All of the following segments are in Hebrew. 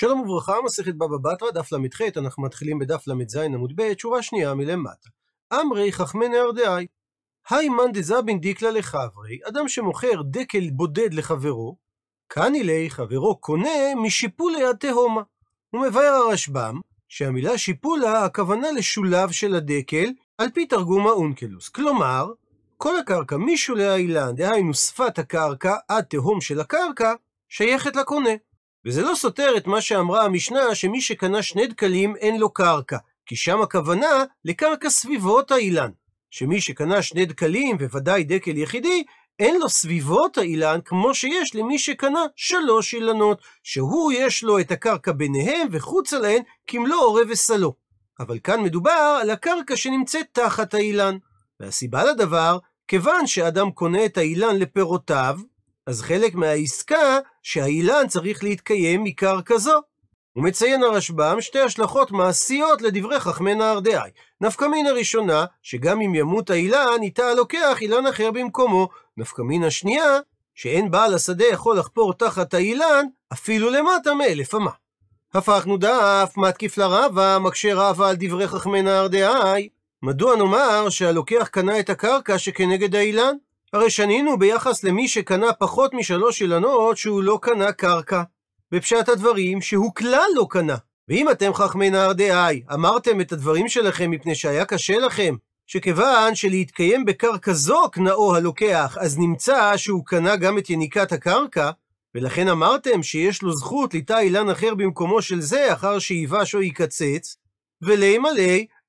שלום וברכה, מסכת בבא בתרא, דף ל"ח, אנחנו מתחילים בדף ל"ז עמוד ב', שורה שנייה מלמטה. אמרי חכמי נהר דאי. היי מאן דזבין דיקלה לחברי, אדם שמוכר דקל בודד לחברו, קנילי חברו קונה משיפולי התהומה. ומבאר הרשב"ם, שהמילה שיפולה הכוונה לשולב של הדקל, על פי תרגום האונקלוס. כלומר, כל הקרקע משולי האילן, דהיינו שפת הקרקע, עד תהום של הקרקע, שייכת לקונה. וזה לא סותר את מה שאמרה המשנה, שמי שקנה שני דקלים אין לו קרקע, כי שם הכוונה לקרקע סביבות האילן. שמי שקנה שני דקלים, וודאי דקל יחידי, אין לו סביבות האילן כמו שיש למי שקנה שלוש אילנות, שהוא יש לו את הקרקע ביניהם וחוץ עליהן כמלוא אורה וסלו. אבל כאן מדובר על הקרקע שנמצאת תחת האילן. והסיבה לדבר, כיוון שאדם קונה את האילן לפירותיו, אז חלק מהעסקה שהאילן צריך להתקיים מקרקע הוא מציין הרשב"ם שתי השלכות מעשיות לדברי חכמי נהר דעי. נפקא מינה ראשונה, שגם אם ימות האילן, איתה הלוקח אילן אחר במקומו. נפקא מינה שנייה, שאין בעל השדה יכול לחפור תחת האילן, אפילו למטה מאלף אמה. הפכנו דף, מתקיף לרבה, מקשה רבה על דברי חכמי נהר דעי. מדוע נאמר שהלוקח קנה את הקרקע שכנגד האילן? הרי שנינו ביחס למי שקנה פחות משלוש אילנות שהוא לא קנה קרקע. בפשט הדברים שהוא כלל לא קנה. ואם אתם חכמי נהר דהי, אמרתם את הדברים שלכם מפני שהיה קשה לכם, שכיוון שלהתקיים בקרקע זו קנאו הלוקח, אז נמצא שהוא קנה גם את יניקת הקרקע, ולכן אמרתם שיש לו זכות ליטה אילן אחר במקומו של זה, אחר שייבש או יקצץ, ולימלא,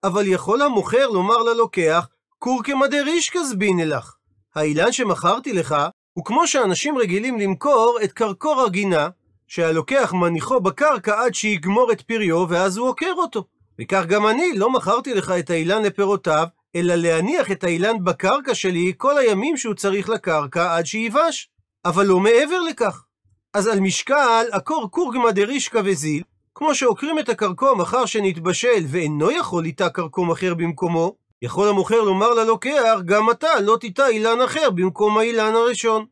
אבל יכול המוכר לומר ללוקח, קורקמא דרישקס בינא לך. האילן שמכרתי לך, הוא כמו שאנשים רגילים למכור את קרקור הגינה, שהלוקח מניחו בקרקע עד שיגמור את פריו, ואז הוא עוקר אותו. וכך גם אני לא מכרתי לך את האילן לפירותיו, אלא להניח את האילן בקרקע שלי כל הימים שהוא צריך לקרקע עד שייבש, אבל לא מעבר לכך. אז על משקל, הקור קורגמא דרישקא וזיל, כמו שעוקרים את הקרקום אחר שנתבשל ואינו יכול איתה קרקום אחר במקומו, יכול המוכר לומר ללוקח, גם אתה לא תיטע אילן אחר במקום האילן הראשון.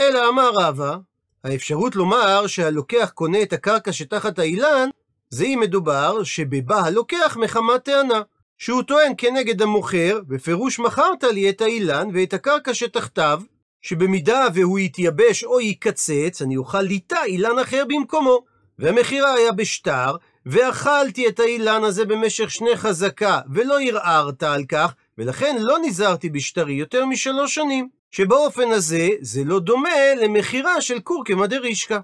אלא אמר רבא, האפשרות לומר שהלוקח קונה את הקרקע שתחת האילן, זה אם מדובר שבבא הלוקח מחמת טענה, שהוא טוען כנגד המוכר, בפירוש מכרת לי את האילן ואת הקרקע שתחתיו, שבמידה והוא יתייבש או ייקצץ, אני אוכל ליטע אילן אחר במקומו. והמכירה היה בשטר, ואכלתי את האילן הזה במשך שני חזקה, ולא ערערת על כך, ולכן לא נזהרתי בשטרי יותר משלוש שנים. שבאופן הזה, זה לא דומה למכירה של קורקמא דרישקא.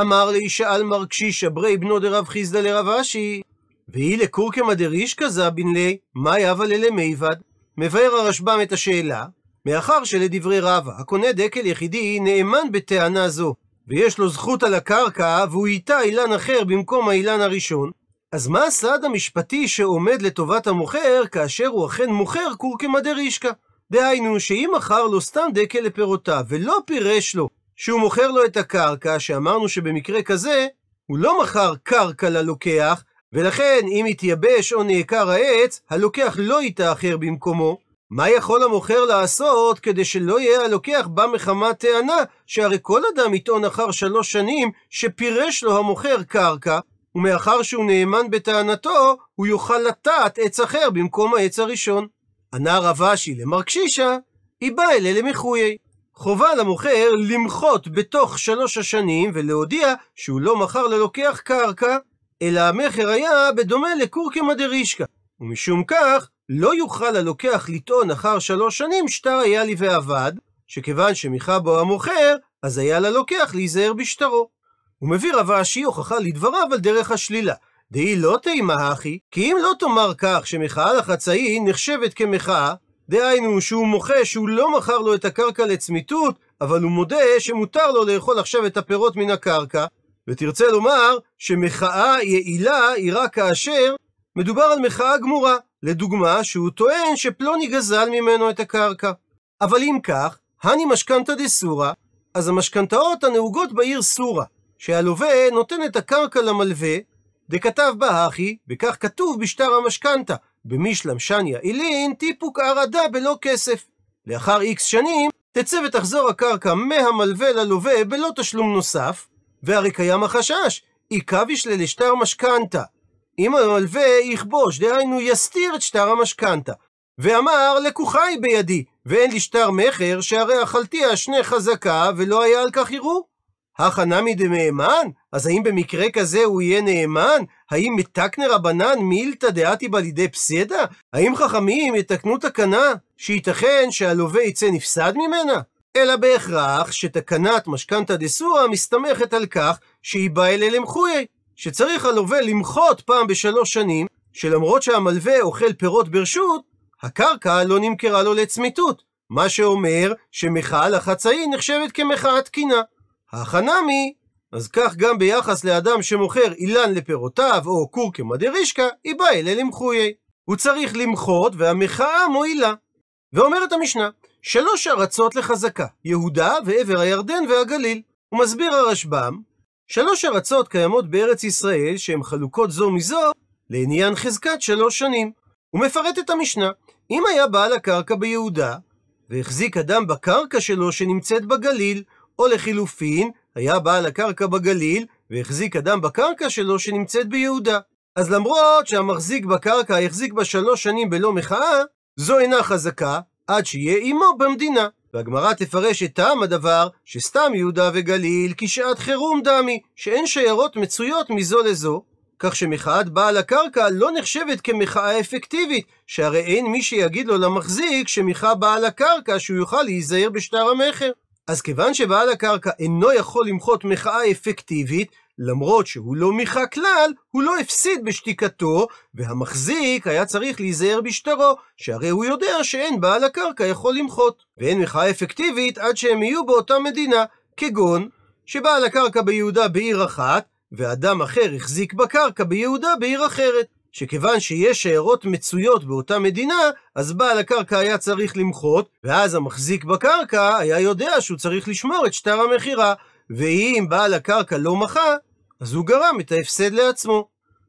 אמר לי שאל מר קשישא ברי בנו דרב חיסדא לרב אשי, והיא לקורקמא דרישקא זבין לי, מה יבה ללמיבד? מבאר הרשב"ם את השאלה, מאחר שלדברי רבא, הקונה דקל יחידי נאמן בטענה זו, ויש לו זכות על הקרקע, והוא ייטע אילן אחר במקום האילן הראשון, אז מה הסעד המשפטי שעומד לטובת המוכר, כאשר הוא אכן מוכר קורקמא דרישקא? דהיינו, שאם מכר לו סתם דקל לפירותיו, ולא פירש לו שהוא מוכר לו את הקרקע, שאמרנו שבמקרה כזה, הוא לא מכר קרקע ללוקח, ולכן אם התייבש או נעקר העץ, הלוקח לא יתאחר במקומו, מה יכול המוכר לעשות כדי שלא יהיה הלוקח בא מחמת טענה, שהרי כל אדם יטעון אחר שלוש שנים שפירש לו המוכר קרקע, ומאחר שהוא נאמן בטענתו, הוא יוכל לטעת עץ אחר במקום העץ הראשון. ענה רב אשי למרקשישה, היא באה אלה למחויי. חובה למוכר למחות בתוך שלוש השנים ולהודיע שהוא לא מכר ללוקח קרקע, אלא המכר היה בדומה לקורקמא דרישקא, ומשום כך לא יוכל הלוקח לטעון אחר שלוש שנים שטר היה לי ואבד, שכיוון שמיכה בו המוכר, אז היה ללוקח להיזהר בשטרו. הוא מביא רב אשי הוכחה לדבריו על דרך השלילה. דהי לא תימה אחי, כי אם לא תאמר כך שמחאה לחצאי נחשבת כמחאה, דהיינו שהוא מוחה שהוא לא מכר לו את הקרקע לצמיתות, אבל הוא מודה שמותר לו לאכול עכשיו את הפירות מן הקרקע, ותרצה לומר שמחאה יעילה היא רק כאשר מדובר על מחאה גמורה. לדוגמה, שהוא טוען שפלוני גזל ממנו את הקרקע. אבל אם כך, הני משכנתא דסורא, אז המשכנתאות הנהוגות בעיר סורא, שהלווה נותן את הקרקע למלווה, דכתב בה אחי, וכך כתוב בשטר המשכנתא, במישלם שניה אילין, טיפוק ערדה בלא כסף. לאחר איקס שנים, תצא ותחזור הקרקע מהמלווה ללווה בלא תשלום נוסף, והרי קיים החשש, עיכב ישלה לשטר אם המלווה יכבוש, דהיינו יסתיר את שטר המשכנתה, ואמר לקוחי בידי, ואין לי שטר מכר, שהרי אכלתיה שני חזקה, ולא היה על כך ערעור. הכא נמי דנאמן? אז האם במקרה כזה הוא יהיה נאמן? האם מתקנה רבנן מילתא דעתי לידי פסדה? האם חכמים יתקנו תקנה שייתכן שהלווה יצא נפסד ממנה? אלא בהכרח שתקנת משכנתא דסורא מסתמכת על כך שהיא באה אלה למחויי, שצריך הלווה למחות פעם בשלוש שנים, שלמרות שהמלווה אוכל פירות ברשות, הקרקע לא נמכרה לו לצמיתות, מה שאומר שמחאה לחצאי נחשבת כמחאה תקינה. החנמי, אז כך גם ביחס לאדם שמוכר אילן לפירותיו או כור כמדרישקה, היא באה אלה למחויי. הוא צריך למחות והמחאה מועילה. ואומרת המשנה, שלוש ארצות לחזקה, יהודה ועבר הירדן והגליל. מסביר הרשב"ם שלוש ארצות קיימות בארץ ישראל שהן חלוקות זו מזו לעניין חזקת שלוש שנים. הוא מפרט את המשנה. אם היה בעל הקרקע ביהודה, והחזיק אדם בקרקע שלו שנמצאת בגליל, או לחילופין, היה בעל הקרקע בגליל, והחזיק אדם בקרקע שלו שנמצאת ביהודה. אז למרות שהמחזיק בקרקע החזיק בה שלוש שנים בלא מחאה, זו אינה חזקה עד שיהיה עמו במדינה. והגמרא תפרש את טעם הדבר, שסתם יהודה וגליל כשעת חירום דמי, שאין שיירות מצויות מזו לזו, כך שמחאת בעל הקרקע לא נחשבת כמחאה אפקטיבית, שהרי אין מי שיגיד לו למחזיק שמחא בעל הקרקע שהוא יוכל להיזהר בשטר המכר. אז כיוון שבעל הקרקע אינו יכול למחות מחאה אפקטיבית, למרות שהוא לא מיכה כלל, הוא לא הפסיד בשתיקתו, והמחזיק היה צריך להיזהר בשטרו, שהרי הוא יודע שאין בעל הקרקע יכול למחות. ואין מחאה אפקטיבית עד שהם יהיו באותה מדינה, כגון שבעל הקרקע ביהודה בעיר אחת, ואדם אחר החזיק בקרקע ביהודה בעיר אחרת. שכיוון שיש שיירות מצויות באותה מדינה, אז בעל הקרקע היה צריך למחות, ואז המחזיק בקרקע היה יודע שהוא צריך לשמור את שטר המכירה, ואם בעל הקרקע לא מחה, אז הוא גרם את ההפסד לעצמו.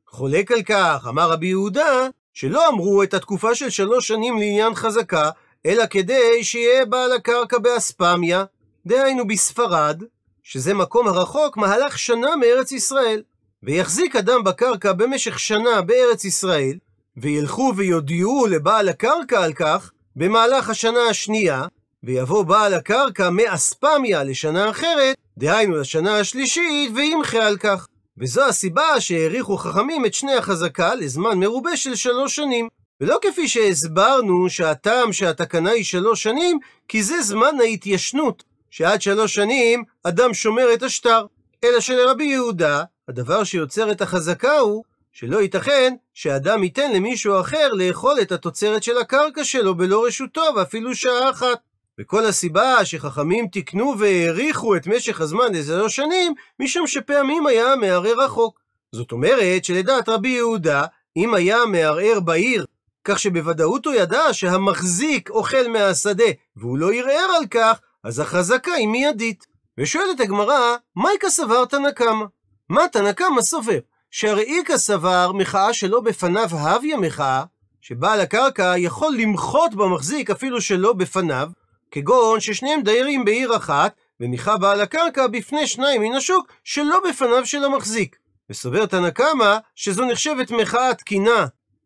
חולק על כך, אמר רבי יהודה, שלא אמרו את התקופה של שלוש שנים לעניין חזקה, אלא כדי שיהיה בעל הקרקע באספמיה, דהיינו בספרד, שזה מקום הרחוק מהלך שנה מארץ ישראל. ויחזיק אדם בקרקע במשך שנה בארץ ישראל, וילכו ויודיעו לבעל הקרקע על כך במהלך השנה השנייה, ויבוא בעל הקרקע מאספמיה לשנה אחרת, דהיינו לשנה השלישית, וימחה על כך. וזו הסיבה שהעריכו חכמים את שני החזקה לזמן מרובה של שלוש שנים. ולא כפי שהסברנו שהטעם שהתקנה היא שלוש שנים, כי זה זמן ההתיישנות, שעד שלוש שנים אדם שומר את השטר. אלא שלרבי יהודה, הדבר שיוצר את החזקה הוא שלא ייתכן שאדם ייתן למישהו אחר לאכול את התוצרת של הקרקע שלו בלא רשותו ואפילו שעה אחת. וכל הסיבה שחכמים תיקנו והאריכו את משך הזמן לשלוש שנים, משום שפעמים היה מערער רחוק. זאת אומרת שלדעת רבי יהודה, אם היה מערער בעיר, כך שבוודאות הוא ידע שהמחזיק אוכל מהשדה, והוא לא ערער על כך, אז החזקה היא מיידית. ושואלת הגמרא, מייקה סבר תנא קמא? מה תנא קמא סובר? שהרי איכא סבר מחאה שלא בפניו הוויה מחאה, שבעל הקרקע יכול למחות במחזיק אפילו שלא בפניו, כגון ששניהם דיירים בעיר אחת, ומיכה בעל הקרקע בפני שניים מן השוק שלא בפניו של המחזיק. וסובר תנא קמא שזו נחשבת מחאה תקינה,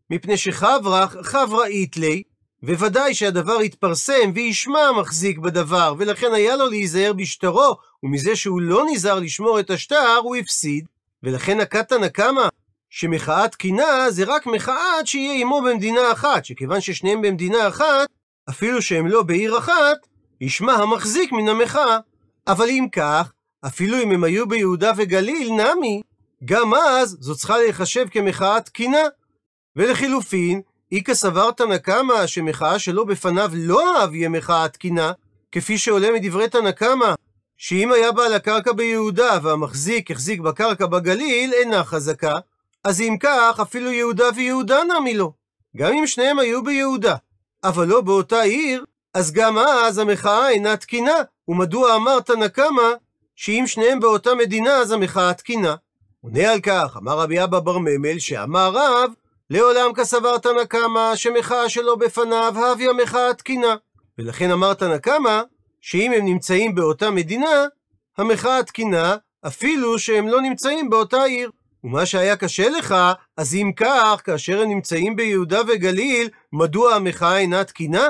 מפני שחברא חברא איתלי, וודאי שהדבר יתפרסם וישמע המחזיק בדבר, ולכן היה לו להיזהר בשטרו, ומזה שהוא לא נזהר לשמור את השטר, הוא הפסיד. ולכן נקט תנא קמא, שמחאה תקינה זה רק מחאה עד שיהיה עמו במדינה אחת, שכיוון ששניהם במדינה אחת, אפילו שהם לא בעיר אחת, ישמע המחזיק מן המחאה. אבל אם כך, אפילו אם הם היו ביהודה וגליל, נמי, גם אז זו צריכה להיחשב כמחאה תקינה. ולחילופין, איכא סבר תנא קמא שמחאה שלא בפניו לא אהב יהיה מחאה תקינה, כפי שעולה מדברי תנא קמא, שאם היה בעל הקרקע ביהודה והמחזיק החזיק בקרקע בגליל, אינה חזקה. אז אם כך, אפילו יהודה ויהודה נמי לו. גם אם שניהם היו ביהודה, אבל לא באותה עיר, אז גם אז המחאה אינה תקינה, ומדוע אמר תנא קמא שאם שניהם באותה מדינה אז המחאה תקינה? עונה על כך, אמר רבי אבא בר ממל, שאמר רב, לעולם כסבר תנא קמא, שמחאה שלו בפניו, הבי המחאה תקינה. ולכן אמר תנא קמא, שאם הם נמצאים באותה מדינה, המחאה תקינה, אפילו שהם לא נמצאים באותה עיר. ומה שהיה קשה לך, אז אם כך, כאשר הם נמצאים ביהודה וגליל, מדוע המחאה אינה תקינה?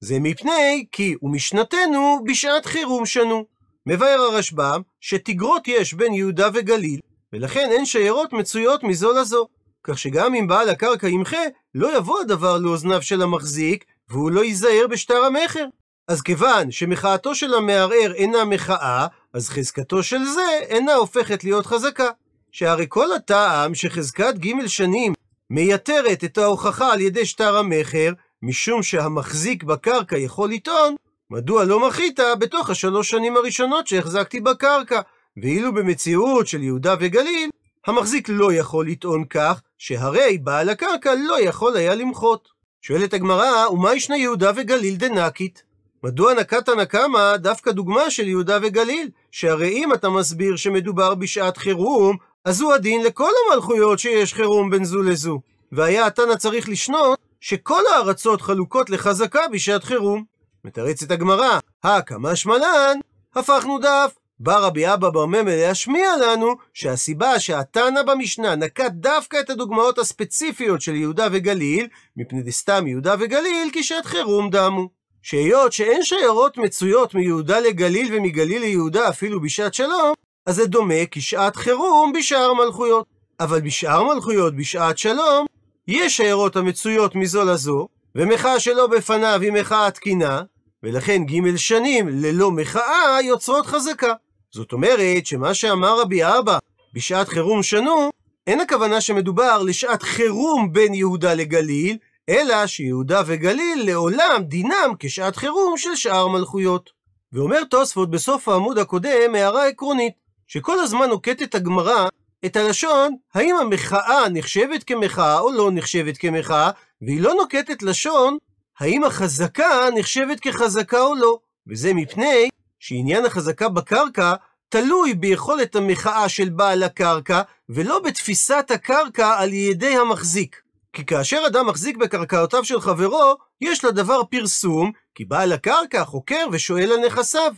זה מפני כי ומשנתנו בשעת חירום שנו. מבאר הרשב"ם שתגרות יש בין יהודה וגליל, ולכן אין שיירות מצויות מזו לזו. כך שגם אם בעל הקרקע ימחה, לא יבוא הדבר לאוזניו של המחזיק, והוא לא ייזהר בשטר המכר. אז כיוון שמחאתו של המערער אינה מחאה, אז חזקתו של זה אינה הופכת להיות חזקה. שהרי כל הטעם שחזקת ג' שנים מייתרת את ההוכחה על ידי שטר המכר, משום שהמחזיק בקרקע יכול לטעון, מדוע לא מחית בתוך השלוש שנים הראשונות שהחזקתי בקרקע? ואילו במציאות של יהודה וגליל, המחזיק לא יכול לטעון כך, שהרי בעל הקרקע לא יכול היה למחות. שואלת הגמרא, ומה ישנה יהודה וגליל דנקית? מדוע נקת הנקמה דווקא דוגמה של יהודה וגליל? שהרי אם אתה מסביר שמדובר בשעת חירום, אז הוא הדין לכל המלכויות שיש חירום בין זו לזו. והיה התנא צריך לשנות שכל הארצות חלוקות לחזקה בשעת חירום. מתרצת הגמרא, הקא משמלן, הפכנו דף. בא רבי אבא בר ממל להשמיע לנו שהסיבה שהתנא במשנה נקט דווקא את הדוגמאות הספציפיות של יהודה וגליל, מפני דסתם יהודה וגליל, כי שעת חירום דמו. שהיות שאין שיירות מצויות מיהודה לגליל ומגליל ליהודה אפילו בשעת שלום, אז זה דומה כשעת חירום בשאר מלכויות. אבל בשאר מלכויות, בשעת שלום, יש שיירות המצויות מזו לזו, ומחאה שלא בפניו היא מחאה תקינה, ולכן ג' שנים ללא מחאה יוצרות חזקה. זאת אומרת שמה שאמר רבי אבא, בשעת חירום שנו, אין הכוונה שמדובר לשעת חירום בין יהודה לגליל, אלא שיהודה וגליל לעולם דינם כשעת חירום של שאר מלכויות. ואומר תוספות בסוף העמוד הקודם הערה עקרונית. שכל הזמן נוקטת הגמרא את הלשון האם המחאה נחשבת כמחאה או לא נחשבת כמחאה, והיא לא נוקטת לשון האם החזקה נחשבת כחזקה או לא. וזה מפני שעניין החזקה בקרקע תלוי ביכולת המחאה של בעל הקרקע, ולא בתפיסת הקרקע על ידי המחזיק. כי כאשר אדם מחזיק בקרקעותיו של חברו, יש לדבר פרסום, כי בעל הקרקע חוקר ושואל על נכסיו.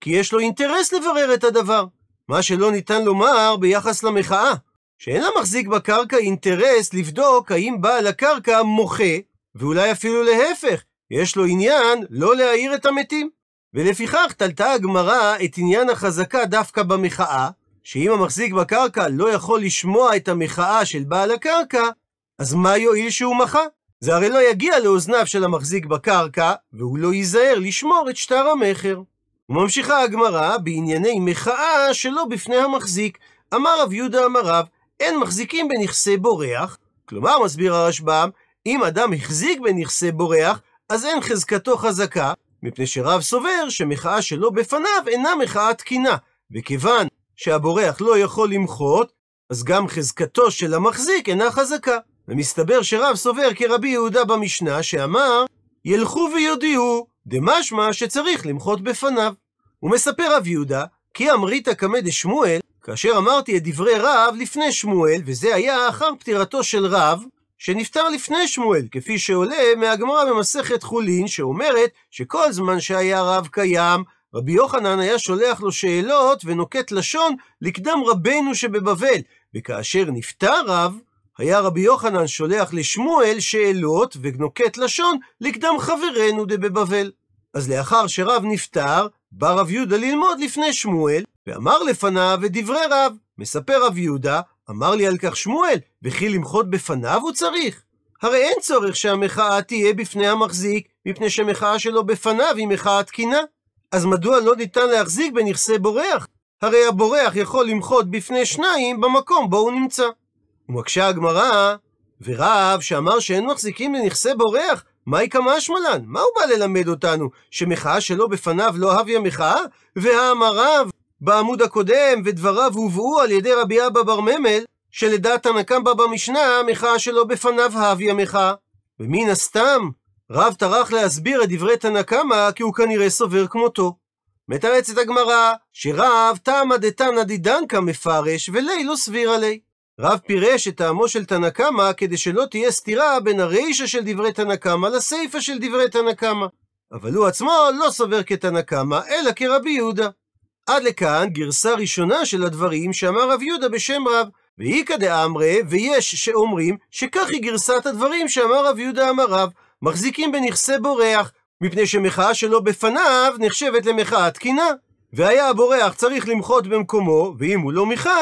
כי יש לו אינטרס לברר את הדבר. מה שלא ניתן לומר ביחס למחאה, שאין למחזיק בקרקע אינטרס לבדוק האם בעל הקרקע מוחה, ואולי אפילו להפך, יש לו עניין לא להעיר את המתים. ולפיכך תלתה הגמרא את עניין החזקה דווקא במחאה, שאם המחזיק בקרקע לא יכול לשמוע את המחאה של בעל הקרקע, אז מה יועיל שהוא מחה? זה הרי לא יגיע לאוזניו של המחזיק בקרקע, והוא לא ייזהר לשמור את שטר המכר. וממשיכה הגמרא בענייני מחאה שלא בפני המחזיק. אמר רב יהודה אמר רב, אין מחזיקים בנכסי בורח. כלומר, מסביר הרשב"ם, אם אדם החזיק בנכסי בורח, אז אין חזקתו חזקה, מפני שרב סובר שמחאה שלא בפניו אינה מחאה תקינה, וכיוון שהבורח לא יכול למחות, אז גם חזקתו של המחזיק אינה חזקה. ומסתבר שרב סובר כרבי יהודה במשנה, שאמר, ילכו ויודיעו, דמשמע שצריך למחות בפניו. מספר רב יהודה, כי אמרית קמא דשמואל, כאשר אמרתי את דברי רב לפני שמואל, וזה היה אחר פטירתו של רב, שנפטר לפני שמואל, כפי שעולה מהגמרא במסכת חולין, שאומרת שכל זמן שהיה רב קיים, רבי יוחנן היה שולח לו שאלות ונוקט לשון לקדם רבנו שבבבל, וכאשר נפטר רב, היה רבי יוחנן שולח לשמואל שאלות ונוקט לשון לקדם חברנו דבבבל. אז לאחר שרב נפטר, בא רב יהודה ללמוד לפני שמואל, ואמר לפניו את דברי רב. מספר רב יהודה, אמר לי על כך שמואל, וכי למחות בפניו הוא צריך? הרי אין צורך שהמחאה תהיה בפני המחזיק, מפני שמחאה שלו בפניו היא מחאה תקינה. אז מדוע לא ניתן להחזיק בנכסי בורח? הרי הבורח יכול למחות בפני שניים במקום בו הוא נמצא. ומקשה הגמרא, ורב שאמר שאין מחזיקים לנכסי בורח, מהי כמשמלן? מה הוא בא ללמד אותנו? שמחאה שלא בפניו לא הוויה מחאה? והאמריו בעמוד הקודם, ודבריו הובאו על ידי רבי אבא בר ממל, שלדעת הנקם בא במשנה, המחאה שלא בפניו הוויה מחאה. ומן הסתם, רב טרח להסביר את דברי תנא קמא, כי הוא כנראה סובר כמותו. מתרצת הגמרא, שרב תמא דתנא דידנקא מפרש, ולי לא סביר עלי. רב פירש את טעמו של תנא קמא כדי שלא תהיה סתירה בין הרישא של דברי תנא קמא לסיפא של דברי תנא קמא. אבל הוא עצמו לא סובר כתנא קמא, אלא כרבי יהודה. עד לכאן גרסה ראשונה של הדברים שאמר רב יהודה בשם רב, ואיכא דאמרי, ויש שאומרים שכך היא גרסת הדברים שאמר רב יהודה אמר רב, מחזיקים בנכסי בורח, מפני שמחאה שלו בפניו נחשבת למחאת תקינה. והיה הבורח צריך למחות במקומו, ואם הוא לא מיכה,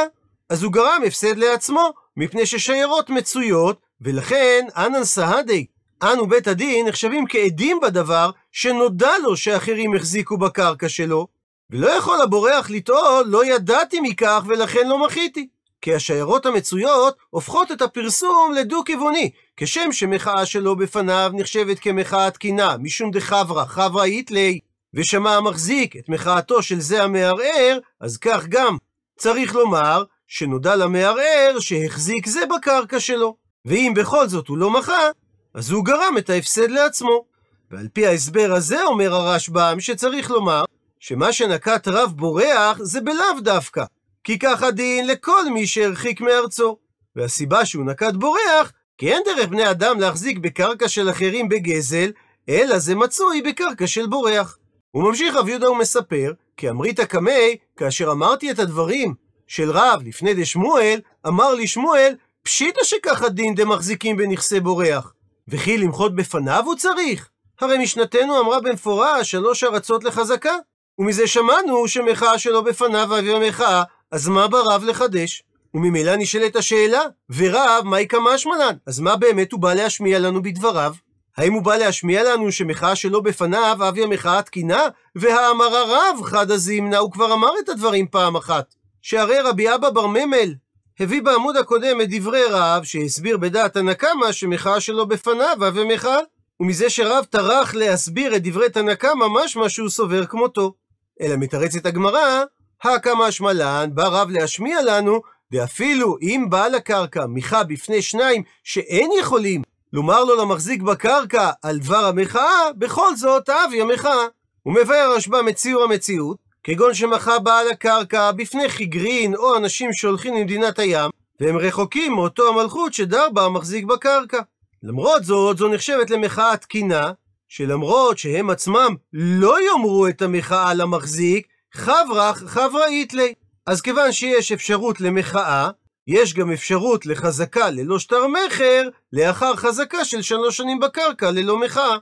אז הוא גרם הפסד לעצמו, מפני ששיירות מצויות, ולכן אנן סהדי, אנו בית הדין נחשבים כעדים בדבר שנודע לו שאחרים החזיקו בקרקע שלו, ולא יכול הבורח לטעון לא ידעתי מכך ולכן לא מחיתי. כי השיירות המצויות הופכות את הפרסום לדו-כיווני, כשם שמחאה שלו בפניו נחשבת כמחאה תקינה, משום דחברה, חברה היטלי, ושמע המחזיק את מחאתו של זה המערער, אז כך גם. צריך לומר, שנודע למערער שהחזיק זה בקרקע שלו, ואם בכל זאת הוא לא מחה, אז הוא גרם את ההפסד לעצמו. ועל פי ההסבר הזה אומר הרשב"ם שצריך לומר שמה שנקט רב בורח זה בלאו דווקא, כי כך הדין לכל מי שהרחיק מארצו. והסיבה שהוא נקט בורח, כי אין דרך בני אדם להחזיק בקרקע של אחרים בגזל, אלא זה מצוי בקרקע של בורח. הוא ממשיך רב יהודה ומספר, כי אמרית הקמי, כאשר אמרתי את הדברים של רב לפני דשמואל, אמר לי שמואל, פשיטא שככה דין דמחזיקים בנכסי בורח, וכי למחות בפניו הוא צריך? הרי משנתנו אמרה במפורש שלוש ארצות לחזקה, ומזה שמענו שמחאה שלא בפניו אביו המחאה, אז מה ברב לחדש? וממילא נשאלת השאלה, ורב, מהי כמה השמלן? אז מה באמת הוא בא להשמיע לנו בדבריו? האם הוא בא להשמיע לנו שמחאה שלא בפניו, אבי המחאה תקינה? והאמר הרב חדא זימנה, הוא כבר אמר את הדברים פעם אחת. שהרי רבי אבא בר ממל הביא בעמוד הקודם את דברי רב, שהסביר בדעת הנקמה שמחאה שלו בפניו, אבי מחאה. ומזה שרב טרח להסביר את דברי תנקה ממש מה שהוא סובר כמותו. אלא מתרצת הגמרא, הקא משמע לן, בא רב להשמיע לנו, ואפילו אם בעל הקרקע מיכה בפני שניים שאין יכולים לומר לו למחזיק בקרקע על דבר המחאה, בכל זאת אבי המחאה. ומבאר מבאר רשב"ם את ציור המציאות, כגון שמחה בעל הקרקע בפני חיגרין או אנשים שהולכים למדינת הים, והם רחוקים מאותו המלכות שדרבה מחזיק בקרקע. למרות זאת, זו נחשבת למחאה תקינה, שלמרות שהם עצמם לא יאמרו את המחאה למחזיק, חברך חברא היטלי. אז כיוון שיש אפשרות למחאה, יש גם אפשרות לחזקה ללא שטר מכר, לאחר חזקה של שלוש שנים בקרקע ללא מחאה.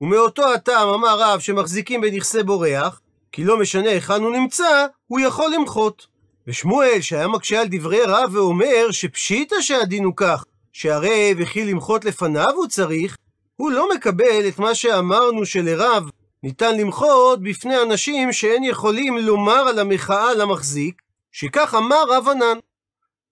ומאותו הטעם אמר רב שמחזיקים בנכסי בורח, כי לא משנה היכן הוא נמצא, הוא יכול למחות. ושמואל, שהיה מקשה על דברי רב ואומר שפשיטא שהדין הוא כך, שהרי וכי למחות לפניו הוא צריך, הוא לא מקבל את מה שאמרנו שלרב ניתן למחות בפני אנשים שאין יכולים לומר על המחאה למחזיק, שכך אמר רב ענן.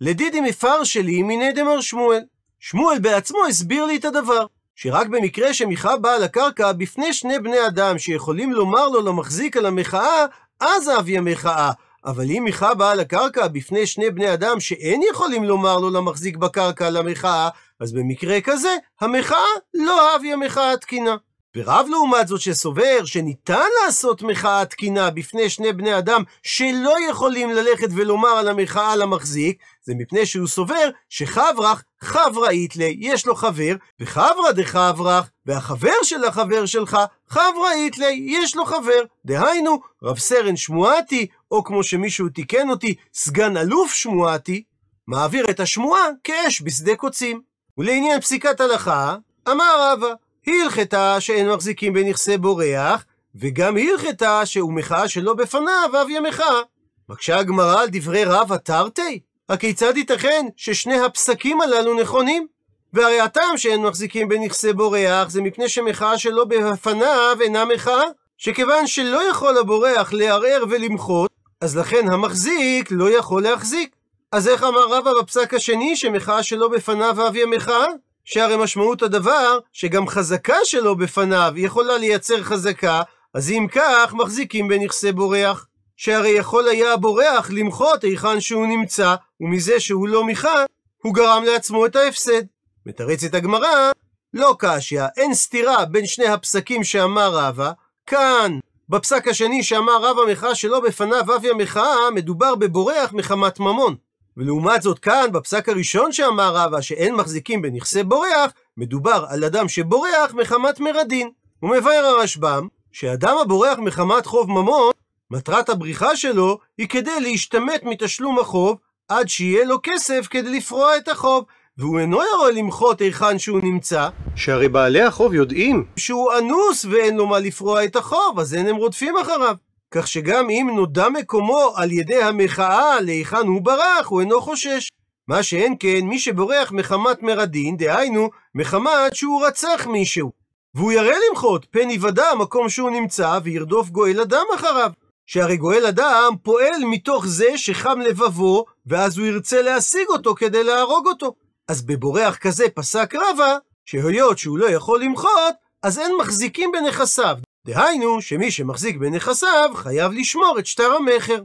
לדידי מפרשלי מיני דמר שמואל. שמואל בעצמו הסביר לי את הדבר. שרק במקרה שמיכה באה לקרקע בפני שני בני אדם שיכולים לומר לו למחזיק על המחאה, אז אבי המחאה. אבל אם מיכה באה לקרקע בפני שני בני אדם שאין יכולים לומר לו למחזיק בקרקע על המחאה, אז במקרה כזה, המחאה לא אבי המחאה התקינה. ורב לעומת זאת שסובר שניתן לעשות מחאה תקינה בפני שני בני אדם שלא יכולים ללכת ולומר על המחאה למחזיק, זה מפני שהוא סובר שחברך חברא איתלי, יש לו חבר, וחברא דחברך, והחבר של החבר שלך, חברא איתלי, יש לו חבר. דהיינו, רב סרן שמואטי, או כמו שמישהו תיקן אותי, סגן אלוף שמואטי, מעביר את השמועה כאש בשדה קוצים. ולעניין פסיקת הלכה, אמר רבא, הלכתה שאין מחזיקים בנכסי בורח, וגם הלכתה שהוא מחאה שלא בפניו, אב ימחה. מקשה הגמרא על דברי רבא תרתי? הכיצד ייתכן ששני הפסקים הללו נכונים? והרי הטעם שאין מחזיקים בנכסי בורח זה מפני שמחאה שלו בפניו אינה מחאה. שכיוון שלא יכול הבורח לערער ולמחות, אז לכן המחזיק לא יכול להחזיק. אז איך אמר רבא בפסק השני שמחאה שלו בפניו אביה מחאה? שהרי משמעות הדבר שגם חזקה שלו בפניו יכולה לייצר חזקה, אז אם כך מחזיקים בנכסי בורח. שהרי יכול היה הבורח למחות היכן שהוא נמצא, ומזה שהוא לא מיכה, הוא גרם לעצמו את ההפסד. מתרצת הגמרא, לא קשיא, אין סתירה בין שני הפסקים שאמר רבא, כאן, בפסק השני שאמר רבא מחאה שלא בפניו אביה מחאה, מדובר בבורח מחמת ממון. ולעומת זאת כאן, בפסק הראשון שאמר רבא, שאין מחזיקים בנכסי בורח, מדובר על אדם שבורח מחמת מרדין. ומבאר הרשב"ם, שאדם הבורח מחמת חוב ממון, מטרת הבריחה שלו היא כדי להשתמט מתשלום החוב עד שיהיה לו כסף כדי לפרוע את החוב, והוא אינו יכול למחות היכן שהוא נמצא. שהרי בעלי החוב יודעים שהוא אנוס ואין לו מה לפרוע את החוב, אז אין הם רודפים אחריו. כך שגם אם נודע מקומו על ידי המחאה להיכן הוא ברח, הוא אינו חושש. מה שאין כן, מי שבורח מחמת מרדין, דהיינו, מחמת שהוא רצח מישהו. והוא ירא למחות, פן יוודע המקום שהוא נמצא, וירדוף גואל אדם אחריו. שהרי גואל אדם פועל מתוך זה שחם לבבו, ואז הוא ירצה להשיג אותו כדי להרוג אותו. אז בבורח כזה פסק רבא, שהיות שהוא לא יכול למחות, אז אין מחזיקים בנכסיו. דהיינו, שמי שמחזיק בנכסיו, חייב לשמור את שטר המכר.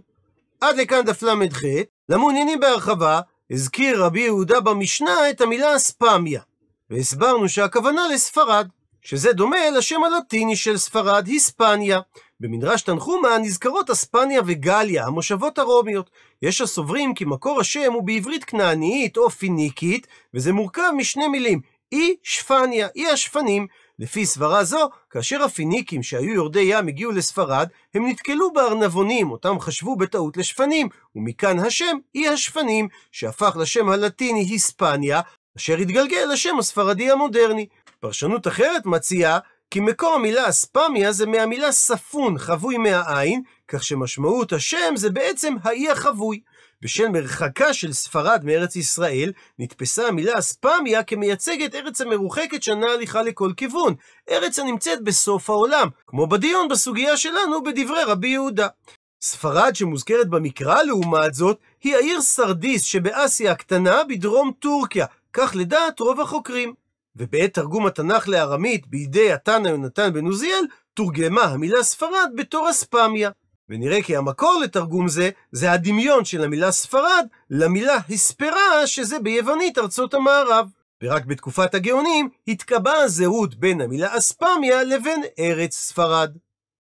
עד לכאן דף ל"ח, למעוניינים בהרחבה, הזכיר רבי יהודה במשנה את המילה אספמיה, והסברנו שהכוונה לספרד, שזה דומה לשם הלטיני של ספרד, היספניה, במדרש תנחומא נזכרות אספניה וגליה, המושבות הרומיות. יש הסוברים כי מקור השם הוא בעברית כנענית או פיניקית, וזה מורכב משני מילים, אי שפניה, אי השפנים. לפי סברה זו, כאשר הפיניקים שהיו יורדי ים הגיעו לספרד, הם נתקלו בארנבונים, אותם חשבו בטעות לשפנים, ומכאן השם אי השפנים, שהפך לשם הלטיני היספניה, אשר התגלגל לשם הספרדי המודרני. פרשנות אחרת מציעה כי מקור המילה אספמיה זה מהמילה ספון, חבוי מהעין, כך שמשמעות השם זה בעצם האי החבוי. בשל מרחקה של ספרד מארץ ישראל, נתפסה המילה אספמיה כמייצגת ארץ המרוחקת שנה הליכה לכל כיוון, ארץ הנמצאת בסוף העולם, כמו בדיון בסוגיה שלנו בדברי רבי יהודה. ספרד שמוזכרת במקרא לעומת זאת, היא העיר סרדיס שבאסיה הקטנה בדרום טורקיה, כך לדעת רוב החוקרים. ובעת תרגום התנ"ך לארמית בידי התנא יונתן בן עוזיאל, תורגמה המילה ספרד בתור אספמיה. ונראה כי המקור לתרגום זה, זה הדמיון של המילה ספרד למילה הספרה, שזה ביוונית ארצות המערב. ורק בתקופת הגאונים התקבעה הזהות בין המילה אספמיה לבין ארץ ספרד.